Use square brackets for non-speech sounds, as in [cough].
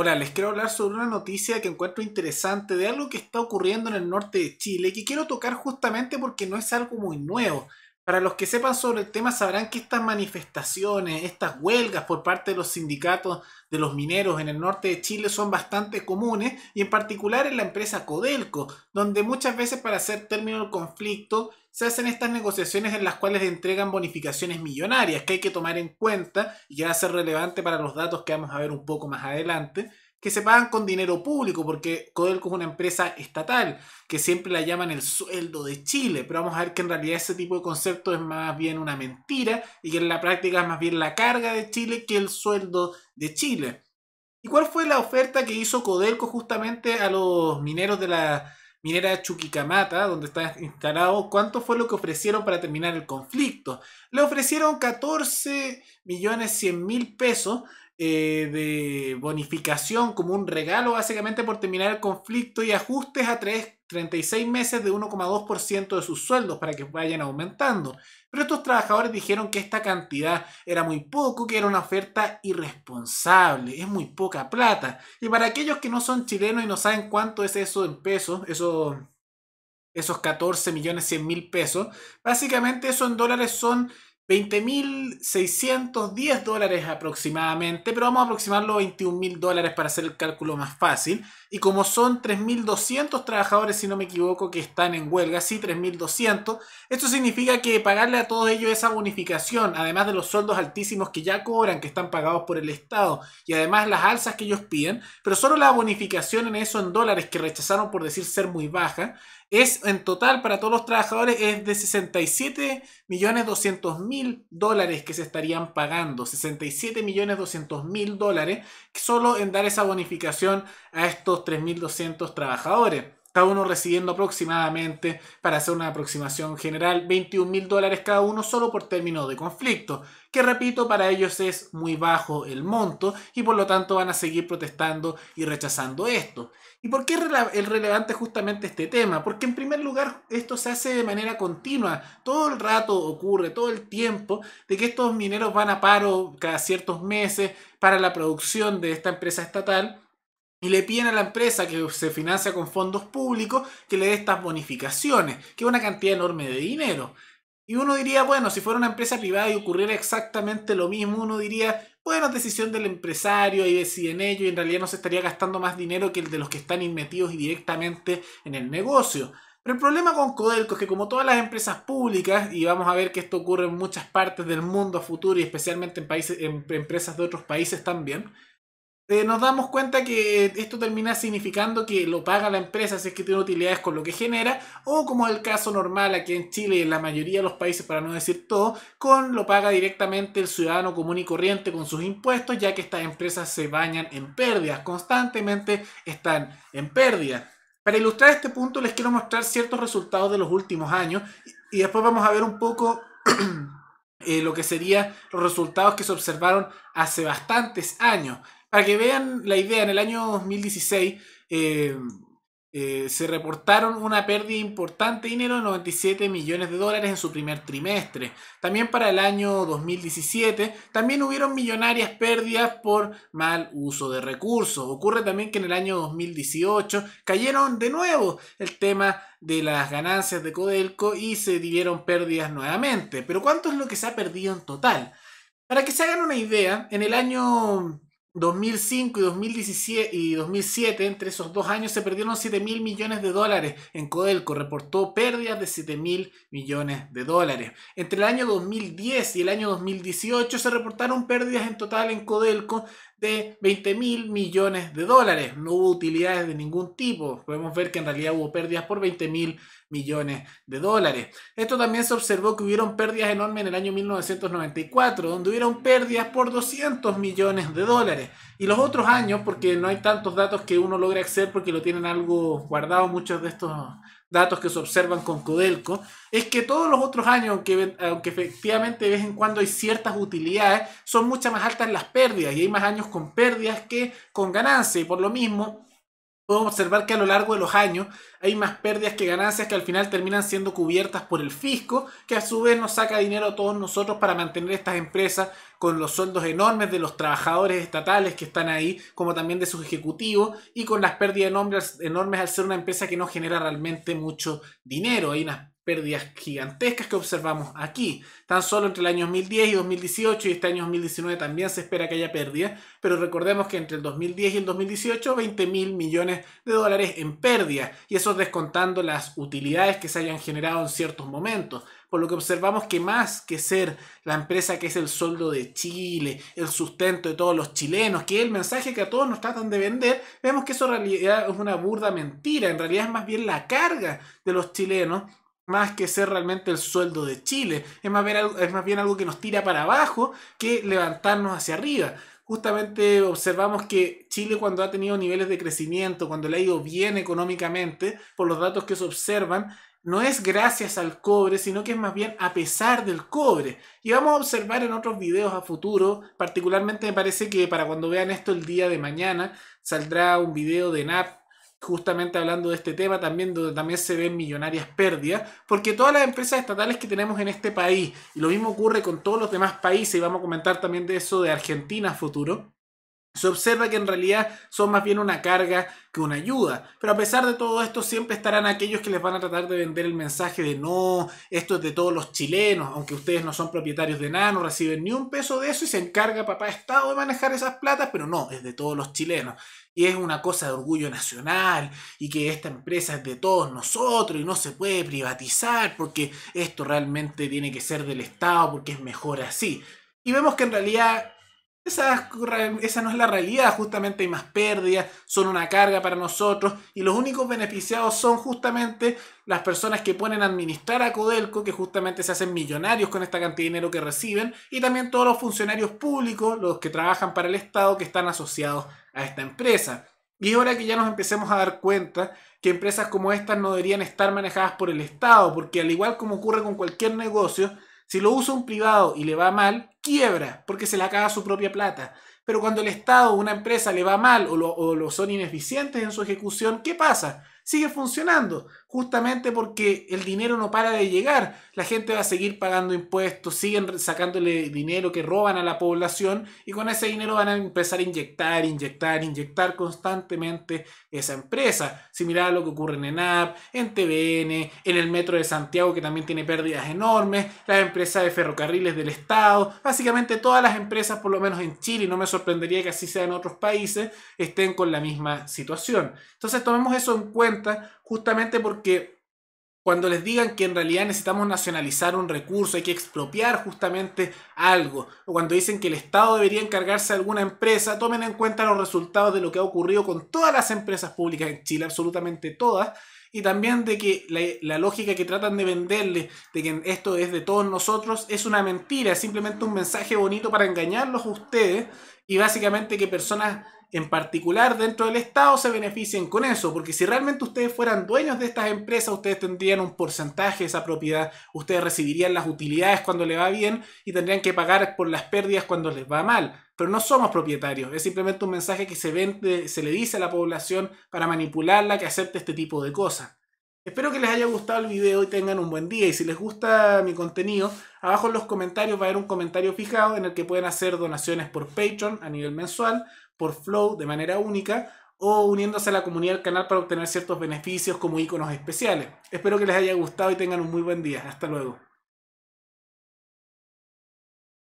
Hola, les quiero hablar sobre una noticia que encuentro interesante de algo que está ocurriendo en el norte de Chile que quiero tocar justamente porque no es algo muy nuevo. Para los que sepan sobre el tema sabrán que estas manifestaciones, estas huelgas por parte de los sindicatos de los mineros en el norte de Chile son bastante comunes y en particular en la empresa Codelco, donde muchas veces para hacer término al conflicto se hacen estas negociaciones en las cuales entregan bonificaciones millonarias que hay que tomar en cuenta y que va a ser relevante para los datos que vamos a ver un poco más adelante que se pagan con dinero público, porque Codelco es una empresa estatal, que siempre la llaman el sueldo de Chile, pero vamos a ver que en realidad ese tipo de concepto es más bien una mentira y que en la práctica es más bien la carga de Chile que el sueldo de Chile. ¿Y cuál fue la oferta que hizo Codelco justamente a los mineros de la minera Chuquicamata, donde está instalado, cuánto fue lo que ofrecieron para terminar el conflicto. Le ofrecieron 14 millones 100 mil pesos, eh, de bonificación como un regalo básicamente por terminar el conflicto y ajustes a 3, 36 meses de 1,2% de sus sueldos para que vayan aumentando. Pero estos trabajadores dijeron que esta cantidad era muy poco, que era una oferta irresponsable, es muy poca plata. Y para aquellos que no son chilenos y no saben cuánto es eso en pesos, eso esos 14 millones 100 mil pesos. Básicamente eso en dólares son 20.610 dólares aproximadamente, pero vamos a aproximarlo a 21.000 dólares para hacer el cálculo más fácil. Y como son 3.200 trabajadores, si no me equivoco, que están en huelga, sí, 3.200, esto significa que pagarle a todos ellos esa bonificación, además de los sueldos altísimos que ya cobran, que están pagados por el Estado, y además las alzas que ellos piden, pero solo la bonificación en eso en dólares que rechazaron por decir ser muy baja, es en total para todos los trabajadores es de 67 millones mil dólares que se estarían pagando, 67 millones 200 mil dólares solo en dar esa bonificación a estos 3.200 trabajadores cada uno recibiendo aproximadamente, para hacer una aproximación general, 21 mil dólares cada uno solo por término de conflicto, que repito, para ellos es muy bajo el monto y por lo tanto van a seguir protestando y rechazando esto. ¿Y por qué es relevante justamente este tema? Porque en primer lugar esto se hace de manera continua, todo el rato ocurre, todo el tiempo, de que estos mineros van a paro cada ciertos meses para la producción de esta empresa estatal y le piden a la empresa que se financia con fondos públicos que le dé estas bonificaciones, que es una cantidad enorme de dinero. Y uno diría, bueno, si fuera una empresa privada y ocurriera exactamente lo mismo, uno diría, bueno, decisión del empresario y deciden ello y en realidad no se estaría gastando más dinero que el de los que están inmetidos directamente en el negocio. Pero el problema con Codelco es que como todas las empresas públicas, y vamos a ver que esto ocurre en muchas partes del mundo a futuro y especialmente en, países, en empresas de otros países también, eh, nos damos cuenta que esto termina significando que lo paga la empresa si es que tiene utilidades con lo que genera, o como es el caso normal aquí en Chile y en la mayoría de los países, para no decir todo, con lo paga directamente el ciudadano común y corriente con sus impuestos, ya que estas empresas se bañan en pérdidas, constantemente están en pérdidas. Para ilustrar este punto les quiero mostrar ciertos resultados de los últimos años y después vamos a ver un poco [clears throat] eh, lo que serían los resultados que se observaron hace bastantes años para que vean la idea, en el año 2016 eh, eh, se reportaron una pérdida importante de dinero de 97 millones de dólares en su primer trimestre. También para el año 2017 también hubieron millonarias pérdidas por mal uso de recursos. Ocurre también que en el año 2018 cayeron de nuevo el tema de las ganancias de Codelco y se dieron pérdidas nuevamente. Pero ¿cuánto es lo que se ha perdido en total? Para que se hagan una idea, en el año 2005 y 2017 y 2007, entre esos dos años, se perdieron 7 mil millones de dólares. En Codelco reportó pérdidas de 7 mil millones de dólares. Entre el año 2010 y el año 2018 se reportaron pérdidas en total en Codelco de 20 mil millones de dólares. No hubo utilidades de ningún tipo. Podemos ver que en realidad hubo pérdidas por 20 mil millones de dólares. Esto también se observó que hubieron pérdidas enormes en el año 1994, donde hubieron pérdidas por 200 millones de dólares. Y los otros años, porque no hay tantos datos que uno logre acceder porque lo tienen algo guardado muchos de estos datos que se observan con Codelco, es que todos los otros años, aunque, aunque efectivamente de vez en cuando hay ciertas utilidades, son muchas más altas las pérdidas y hay más años con pérdidas que con ganancias y por lo mismo podemos observar que a lo largo de los años hay más pérdidas que ganancias que al final terminan siendo cubiertas por el fisco, que a su vez nos saca dinero a todos nosotros para mantener estas empresas con los sueldos enormes de los trabajadores estatales que están ahí, como también de sus ejecutivos, y con las pérdidas enormes, enormes al ser una empresa que no genera realmente mucho dinero. Hay unas pérdidas gigantescas que observamos aquí. Tan solo entre el año 2010 y 2018 y este año 2019 también se espera que haya pérdidas, pero recordemos que entre el 2010 y el 2018 20 mil millones de dólares en pérdidas y eso descontando las utilidades que se hayan generado en ciertos momentos. Por lo que observamos que más que ser la empresa que es el soldo de Chile, el sustento de todos los chilenos, que es el mensaje que a todos nos tratan de vender, vemos que eso en realidad es una burda mentira, en realidad es más bien la carga de los chilenos más que ser realmente el sueldo de Chile. Es más, bien, es más bien algo que nos tira para abajo que levantarnos hacia arriba. Justamente observamos que Chile cuando ha tenido niveles de crecimiento, cuando le ha ido bien económicamente, por los datos que se observan, no es gracias al cobre, sino que es más bien a pesar del cobre. Y vamos a observar en otros videos a futuro, particularmente me parece que para cuando vean esto el día de mañana, saldrá un video de NAP justamente hablando de este tema, también donde también se ven millonarias pérdidas, porque todas las empresas estatales que tenemos en este país, y lo mismo ocurre con todos los demás países, y vamos a comentar también de eso de Argentina futuro, se observa que en realidad son más bien una carga que una ayuda. Pero a pesar de todo esto, siempre estarán aquellos que les van a tratar de vender el mensaje de no, esto es de todos los chilenos, aunque ustedes no son propietarios de nada, no reciben ni un peso de eso y se encarga papá Estado de manejar esas platas, pero no, es de todos los chilenos. Y es una cosa de orgullo nacional y que esta empresa es de todos nosotros y no se puede privatizar porque esto realmente tiene que ser del Estado porque es mejor así. Y vemos que en realidad esa, no es la realidad, justamente hay más pérdidas, son una carga para nosotros y los únicos beneficiados son justamente las personas que ponen a administrar a Codelco, que justamente se hacen millonarios con esta cantidad de dinero que reciben, y también todos los funcionarios públicos, los que trabajan para el Estado, que están asociados a esta empresa. Y es hora que ya nos empecemos a dar cuenta que empresas como estas no deberían estar manejadas por el Estado, porque al igual como ocurre con cualquier negocio, si lo usa un privado y le va mal, quiebra porque se le acaba su propia plata. Pero cuando el Estado o una empresa le va mal o, o lo son ineficientes en su ejecución, ¿qué pasa? Sigue funcionando justamente porque el dinero no para de llegar. La gente va a seguir pagando impuestos, siguen sacándole dinero que roban a la población y con ese dinero van a empezar a inyectar, inyectar, inyectar constantemente esa empresa. Similar a lo que ocurre en ENAP, en TVN, en el Metro de Santiago que también tiene pérdidas enormes, las empresas de ferrocarriles del Estado, básicamente todas las empresas, por lo menos en Chile, no me sorprendería que así sea en otros países, estén con la misma situación. Entonces tomemos eso en cuenta justamente porque cuando les digan que en realidad necesitamos nacionalizar un recurso, hay que expropiar justamente algo, o cuando dicen que el Estado debería encargarse de alguna empresa, tomen en cuenta los resultados de lo que ha ocurrido con todas las empresas públicas en Chile, absolutamente todas, y también de que la, lógica que tratan de venderle, de que esto es de todos nosotros, es una mentira, es simplemente un mensaje bonito para engañarlos a ustedes y básicamente que personas en particular dentro del Estado se beneficien con eso, porque si realmente ustedes fueran dueños de estas empresas, ustedes tendrían un porcentaje de esa propiedad, ustedes recibirían las utilidades cuando les va bien y tendrían que pagar por las pérdidas cuando les va mal. Pero no somos propietarios, es simplemente un mensaje que se, vende, se le dice a la población para manipularla que acepte este tipo de cosas. Espero que les haya gustado el video y tengan un buen día. Y si les gusta mi contenido, abajo en los comentarios va a haber un comentario fijado en el que pueden hacer donaciones por Patreon a nivel mensual por Flow de manera única o uniéndose a la comunidad del canal para obtener ciertos beneficios como iconos especiales. Espero que les haya gustado y tengan un muy buen día. Hasta luego.